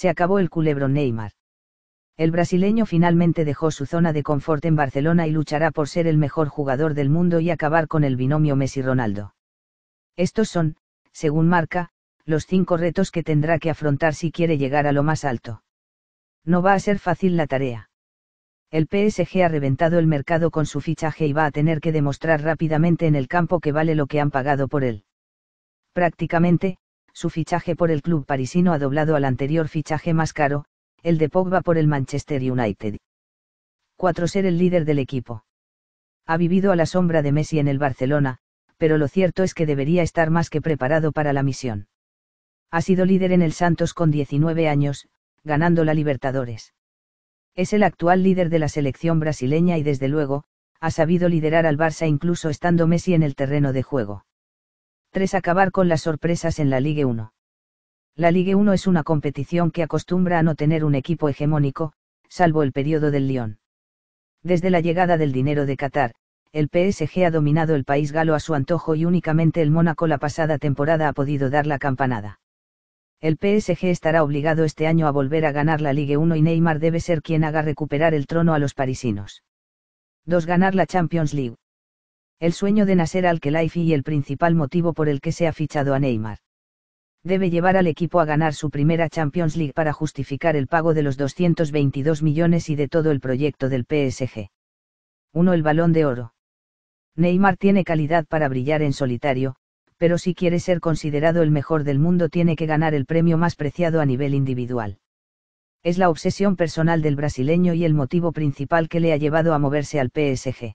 se acabó el culebrón Neymar. El brasileño finalmente dejó su zona de confort en Barcelona y luchará por ser el mejor jugador del mundo y acabar con el binomio Messi-Ronaldo. Estos son, según marca, los cinco retos que tendrá que afrontar si quiere llegar a lo más alto. No va a ser fácil la tarea. El PSG ha reventado el mercado con su fichaje y va a tener que demostrar rápidamente en el campo que vale lo que han pagado por él. Prácticamente, su fichaje por el club parisino ha doblado al anterior fichaje más caro, el de Pogba por el Manchester United. 4. Ser el líder del equipo. Ha vivido a la sombra de Messi en el Barcelona, pero lo cierto es que debería estar más que preparado para la misión. Ha sido líder en el Santos con 19 años, ganando la Libertadores. Es el actual líder de la selección brasileña y desde luego, ha sabido liderar al Barça incluso estando Messi en el terreno de juego. 3. Acabar con las sorpresas en la Ligue 1. La Ligue 1 es una competición que acostumbra a no tener un equipo hegemónico, salvo el periodo del Lyon. Desde la llegada del dinero de Qatar, el PSG ha dominado el país galo a su antojo y únicamente el Mónaco la pasada temporada ha podido dar la campanada. El PSG estará obligado este año a volver a ganar la Ligue 1 y Neymar debe ser quien haga recuperar el trono a los parisinos. 2. Ganar la Champions League el sueño de nacer Al-Khelaifi y el principal motivo por el que se ha fichado a Neymar. Debe llevar al equipo a ganar su primera Champions League para justificar el pago de los 222 millones y de todo el proyecto del PSG. 1. El balón de oro. Neymar tiene calidad para brillar en solitario, pero si quiere ser considerado el mejor del mundo tiene que ganar el premio más preciado a nivel individual. Es la obsesión personal del brasileño y el motivo principal que le ha llevado a moverse al PSG.